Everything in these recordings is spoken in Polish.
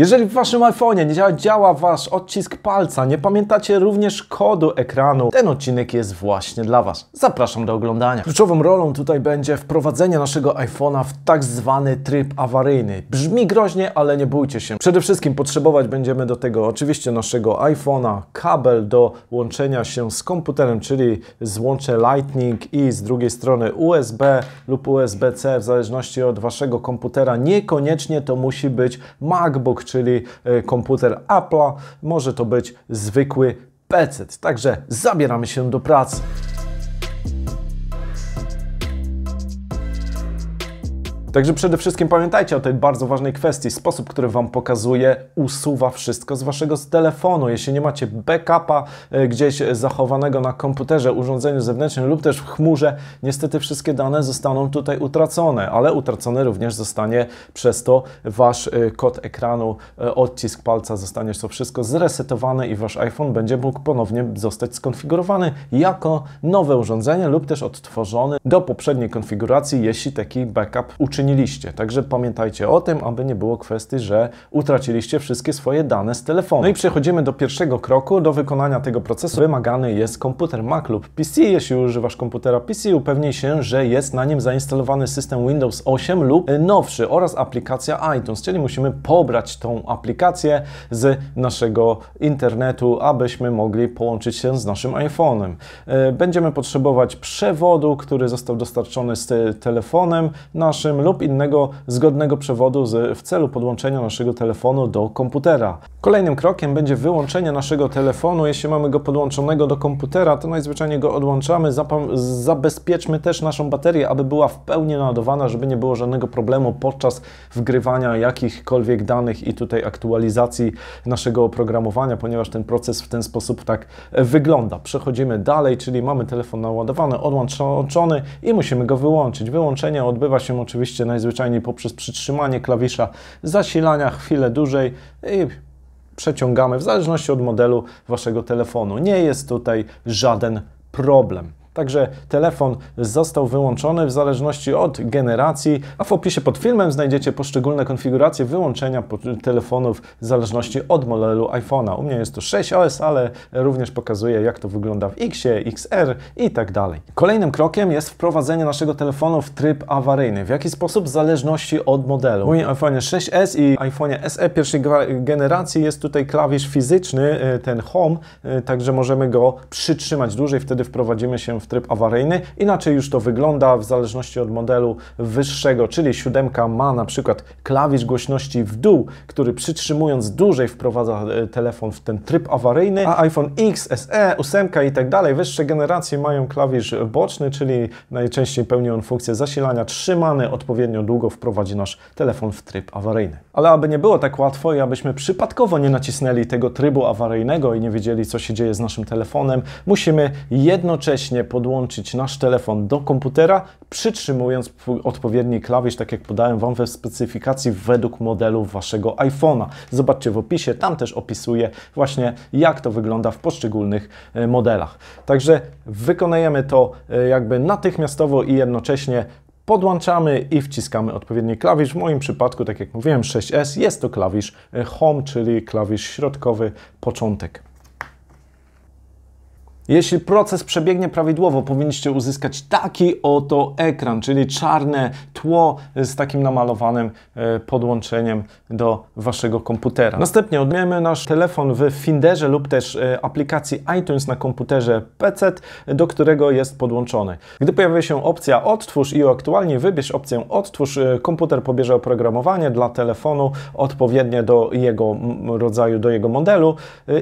Jeżeli w Waszym iPhone'ie nie działa, działa Wasz odcisk palca, nie pamiętacie również kodu ekranu, ten odcinek jest właśnie dla Was. Zapraszam do oglądania. Kluczową rolą tutaj będzie wprowadzenie naszego iPhone'a w tak zwany tryb awaryjny. Brzmi groźnie, ale nie bójcie się. Przede wszystkim potrzebować będziemy do tego oczywiście naszego iPhone'a, kabel do łączenia się z komputerem, czyli złącze Lightning i z drugiej strony USB lub USB-C w zależności od Waszego komputera. Niekoniecznie to musi być MacBook czyli e, komputer Apple'a, może to być zwykły PC. Także zabieramy się do pracy. Także przede wszystkim pamiętajcie o tej bardzo ważnej kwestii. Sposób, który Wam pokazuje, usuwa wszystko z Waszego telefonu. Jeśli nie macie backupa e, gdzieś zachowanego na komputerze, urządzeniu zewnętrznym lub też w chmurze, niestety wszystkie dane zostaną tutaj utracone, ale utracony również zostanie przez to Wasz e, kod ekranu, e, odcisk palca, zostanie to wszystko zresetowane i Wasz iPhone będzie mógł ponownie zostać skonfigurowany jako nowe urządzenie lub też odtworzony do poprzedniej konfiguracji, jeśli taki backup uczynicie uczyniliście. Także pamiętajcie o tym, aby nie było kwestii, że utraciliście wszystkie swoje dane z telefonu. No i przechodzimy do pierwszego kroku. Do wykonania tego procesu wymagany jest komputer Mac lub PC. Jeśli używasz komputera PC, upewnij się, że jest na nim zainstalowany system Windows 8 lub nowszy oraz aplikacja iTunes, czyli musimy pobrać tą aplikację z naszego internetu, abyśmy mogli połączyć się z naszym iPhone'em. E, będziemy potrzebować przewodu, który został dostarczony z telefonem naszym lub lub innego zgodnego przewodu z, w celu podłączenia naszego telefonu do komputera. Kolejnym krokiem będzie wyłączenie naszego telefonu. Jeśli mamy go podłączonego do komputera, to najzwyczajniej go odłączamy. Zabezpieczmy też naszą baterię, aby była w pełni naładowana, żeby nie było żadnego problemu podczas wgrywania jakichkolwiek danych i tutaj aktualizacji naszego oprogramowania, ponieważ ten proces w ten sposób tak e, wygląda. Przechodzimy dalej, czyli mamy telefon naładowany, odłączony i musimy go wyłączyć. Wyłączenie odbywa się oczywiście oczywiście najzwyczajniej poprzez przytrzymanie klawisza zasilania chwilę dłużej i przeciągamy w zależności od modelu waszego telefonu. Nie jest tutaj żaden problem. Także telefon został wyłączony w zależności od generacji, a w opisie pod filmem znajdziecie poszczególne konfiguracje wyłączenia telefonów w zależności od modelu iPhone'a. U mnie jest to 6OS, ale również pokazuję jak to wygląda w X, XR i tak dalej. Kolejnym krokiem jest wprowadzenie naszego telefonu w tryb awaryjny. W jaki sposób? W zależności od modelu. W moim iPhone 6S i iPhone SE pierwszej generacji jest tutaj klawisz fizyczny, y, ten Home, y, także możemy go przytrzymać dłużej, wtedy wprowadzimy się w tryb awaryjny. Inaczej już to wygląda w zależności od modelu wyższego, czyli siódemka ma na przykład klawisz głośności w dół, który przytrzymując dłużej wprowadza e, telefon w ten tryb awaryjny, a iPhone X, e, SE, 8 i tak dalej, wyższe generacje mają klawisz boczny, czyli najczęściej pełni on funkcję zasilania, trzymany odpowiednio długo wprowadzi nasz telefon w tryb awaryjny. Ale aby nie było tak łatwo i abyśmy przypadkowo nie nacisnęli tego trybu awaryjnego i nie wiedzieli co się dzieje z naszym telefonem, musimy jednocześnie podłączyć nasz telefon do komputera, przytrzymując odpowiedni klawisz, tak jak podałem Wam we specyfikacji według modelu Waszego iPhone'a. Zobaczcie w opisie, tam też opisuję właśnie jak to wygląda w poszczególnych e, modelach. Także wykonujemy to e, jakby natychmiastowo i jednocześnie podłączamy i wciskamy odpowiedni klawisz. W moim przypadku, tak jak mówiłem, 6S jest to klawisz e, Home, czyli klawisz środkowy, początek. Jeśli proces przebiegnie prawidłowo, powinniście uzyskać taki oto ekran, czyli czarne tło z takim namalowanym e, podłączeniem do waszego komputera. Następnie odmiemy nasz telefon w Finderze lub też e, aplikacji iTunes na komputerze PC, do którego jest podłączony. Gdy pojawi się opcja odtwórz i aktualnie wybierz opcję odtwórz, e, komputer pobierze oprogramowanie dla telefonu odpowiednie do jego rodzaju, do jego modelu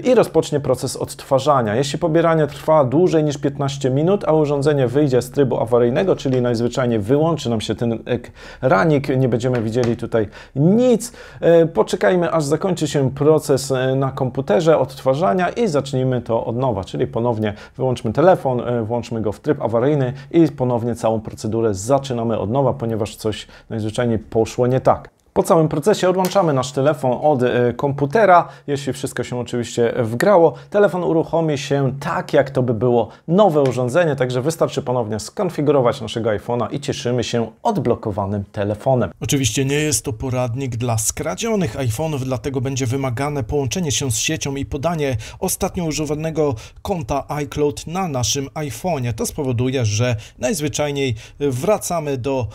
i rozpocznie proces odtwarzania. Jeśli pobieranie trwa trwa dłużej niż 15 minut, a urządzenie wyjdzie z trybu awaryjnego, czyli najzwyczajniej wyłączy nam się ten ekranik, nie będziemy widzieli tutaj nic. E, poczekajmy aż zakończy się proces e, na komputerze odtwarzania i zacznijmy to od nowa, czyli ponownie wyłączmy telefon, e, włączmy go w tryb awaryjny i ponownie całą procedurę zaczynamy od nowa, ponieważ coś najzwyczajniej poszło nie tak. Po całym procesie odłączamy nasz telefon od e, komputera, jeśli wszystko się oczywiście wgrało. Telefon uruchomi się tak, jak to by było nowe urządzenie, także wystarczy ponownie skonfigurować naszego iPhone'a i cieszymy się odblokowanym telefonem. Oczywiście nie jest to poradnik dla skradzionych iPhone'ów, dlatego będzie wymagane połączenie się z siecią i podanie ostatnio używanego konta iCloud na naszym iPhone'ie. To spowoduje, że najzwyczajniej wracamy do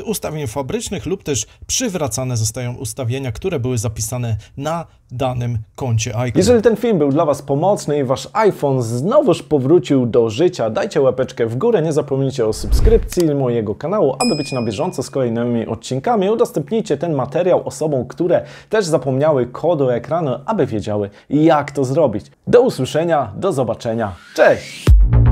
e, ustawień fabrycznych lub też przywracamy zapisane zostają ustawienia, które były zapisane na danym koncie iCloud. Jeżeli ten film był dla Was pomocny i Wasz iPhone znowuż powrócił do życia, dajcie łapeczkę w górę, nie zapomnijcie o subskrypcji mojego kanału, aby być na bieżąco z kolejnymi odcinkami. Udostępnijcie ten materiał osobom, które też zapomniały kodu ekranu, aby wiedziały jak to zrobić. Do usłyszenia, do zobaczenia, cześć!